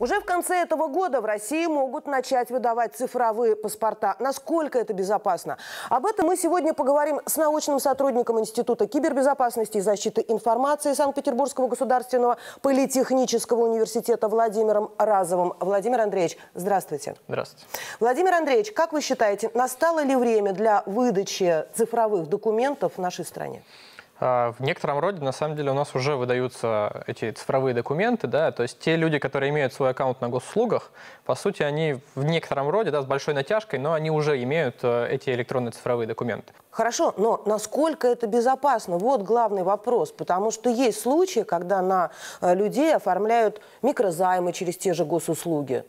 Уже в конце этого года в России могут начать выдавать цифровые паспорта. Насколько это безопасно? Об этом мы сегодня поговорим с научным сотрудником Института кибербезопасности и защиты информации Санкт-Петербургского государственного политехнического университета Владимиром Разовым. Владимир Андреевич, здравствуйте. Здравствуйте. Владимир Андреевич, как вы считаете, настало ли время для выдачи цифровых документов в нашей стране? А, в некотором роде, на самом деле, у нас уже выдаются эти цифровые документы, да, то есть те люди, которые имеют свой аккаунт на госуслугах, по сути, они в некотором роде, да, с большой натяжкой, но они уже имеют э, эти электронные цифровые документы. Хорошо, но насколько это безопасно? Вот главный вопрос, потому что есть случаи, когда на э, людей оформляют микрозаймы через те же госуслуги.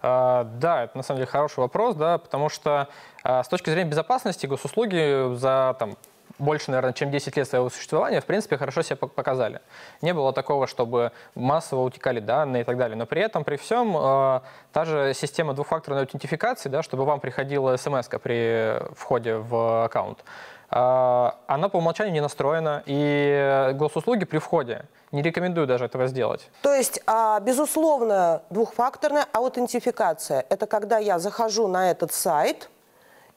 А, да, это на самом деле хороший вопрос, да, потому что а, с точки зрения безопасности госуслуги за там, больше, наверное, чем 10 лет своего существования, в принципе, хорошо себя показали. Не было такого, чтобы массово утекали данные и так далее. Но при этом, при всем, э, та же система двухфакторной аутентификации, да, чтобы вам приходила смс при входе в аккаунт, э, она по умолчанию не настроена, и госуслуги при входе не рекомендую даже этого сделать. То есть, а, безусловно, двухфакторная аутентификация – это когда я захожу на этот сайт,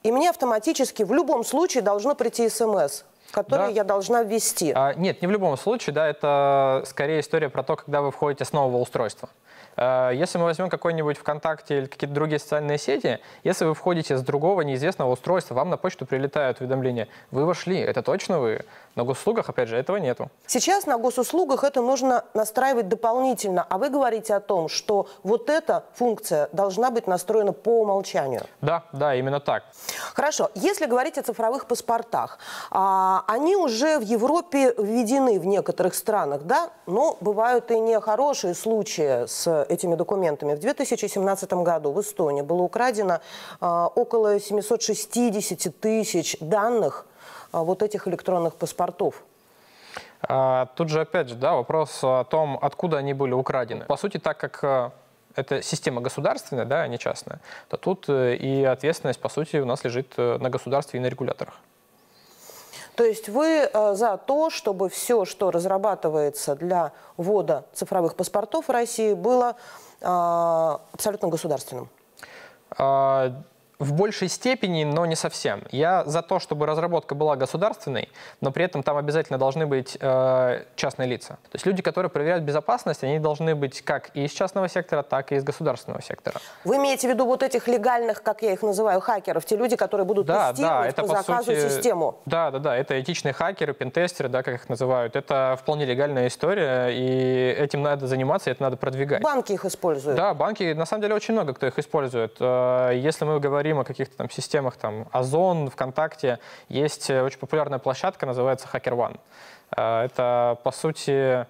и мне автоматически в любом случае должно прийти смс которые да. я должна ввести. А, нет, не в любом случае, да, это скорее история про то, когда вы входите с нового устройства. Э, если мы возьмем какой-нибудь ВКонтакте или какие-то другие социальные сети, если вы входите с другого неизвестного устройства, вам на почту прилетают уведомления. Вы вошли, это точно вы? На госуслугах, опять же, этого нету. Сейчас на госуслугах это нужно настраивать дополнительно. А вы говорите о том, что вот эта функция должна быть настроена по умолчанию. Да, да, именно так. Хорошо. Если говорить о цифровых паспортах, а, они уже в Европе введены в некоторых странах, да? Но бывают и нехорошие случаи с этими документами. В 2017 году в Эстонии было украдено а, около 760 тысяч данных а, вот этих электронных паспортов? А, тут же, опять же, да, вопрос о том, откуда они были украдены. По сути, так как э, это система государственная, да, а не частная, то тут э, и ответственность, по сути, у нас лежит э, на государстве и на регуляторах. То есть вы за то, чтобы все, что разрабатывается для ввода цифровых паспортов в России, было а, абсолютно государственным? в большей степени, но не совсем. Я за то, чтобы разработка была государственной, но при этом там обязательно должны быть э, частные лица. То есть люди, которые проверяют безопасность, они должны быть как и из частного сектора, так и из государственного сектора. Вы имеете в виду вот этих легальных, как я их называю, хакеров, те люди, которые будут да, тестировать да, это, по, по заказу сути, систему? Да, да, да, это этичные хакеры, пентестеры, да, как их называют. Это вполне легальная история, и этим надо заниматься, это надо продвигать. Банки их используют? Да, банки, на самом деле, очень много кто их использует. Э, если мы говорим говорим о каких-то там системах, там, Озон, ВКонтакте, есть э, очень популярная площадка, называется HackerOne. Э, это, по сути,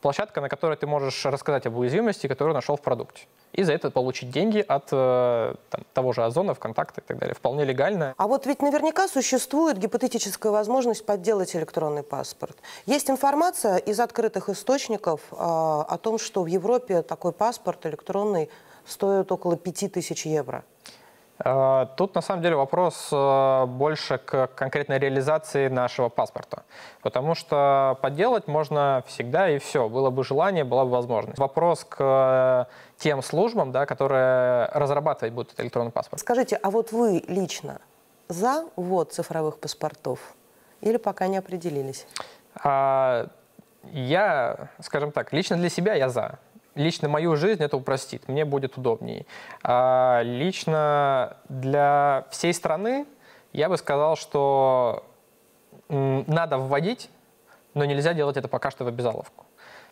площадка, на которой ты можешь рассказать об уязвимости, которую нашел в продукте. И за это получить деньги от э, там, того же Озона, ВКонтакте и так далее. Вполне легально. А вот ведь наверняка существует гипотетическая возможность подделать электронный паспорт. Есть информация из открытых источников э, о том, что в Европе такой паспорт электронный стоит около 5000 евро. Э, тут на самом деле вопрос э, больше к конкретной реализации нашего паспорта, потому что подделать можно всегда и все, было бы желание, была бы возможность. Вопрос к э, тем службам, да, которые разрабатывать будут электронный паспорт. Скажите, а вот вы лично за ввод цифровых паспортов или пока не определились? А, я, скажем так, лично для себя я за лично мою жизнь это упростит, мне будет удобнее. А лично для всей страны я бы сказал, что надо вводить, но нельзя делать это пока что в обязаловку.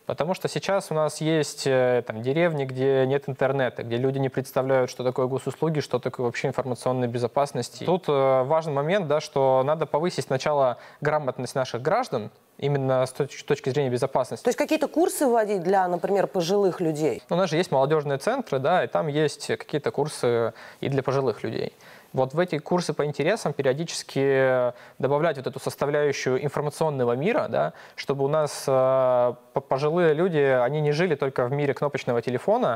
Потому что сейчас у нас есть э, там, деревни, где нет интернета, где люди не представляют, что такое госуслуги, что такое вообще информационная безопасность. Тут э, важный момент, да, что надо повысить сначала грамотность наших граждан, именно с точки зрения безопасности. То есть какие-то курсы вводить для, например, пожилых людей? Ну, у нас же есть молодежные центры, да, и там есть какие-то курсы и для пожилых людей. Вот в эти курсы по интересам периодически добавлять вот эту составляющую информационного мира, да, чтобы у нас э, пожилые люди, они не жили только в мире кнопочного телефона,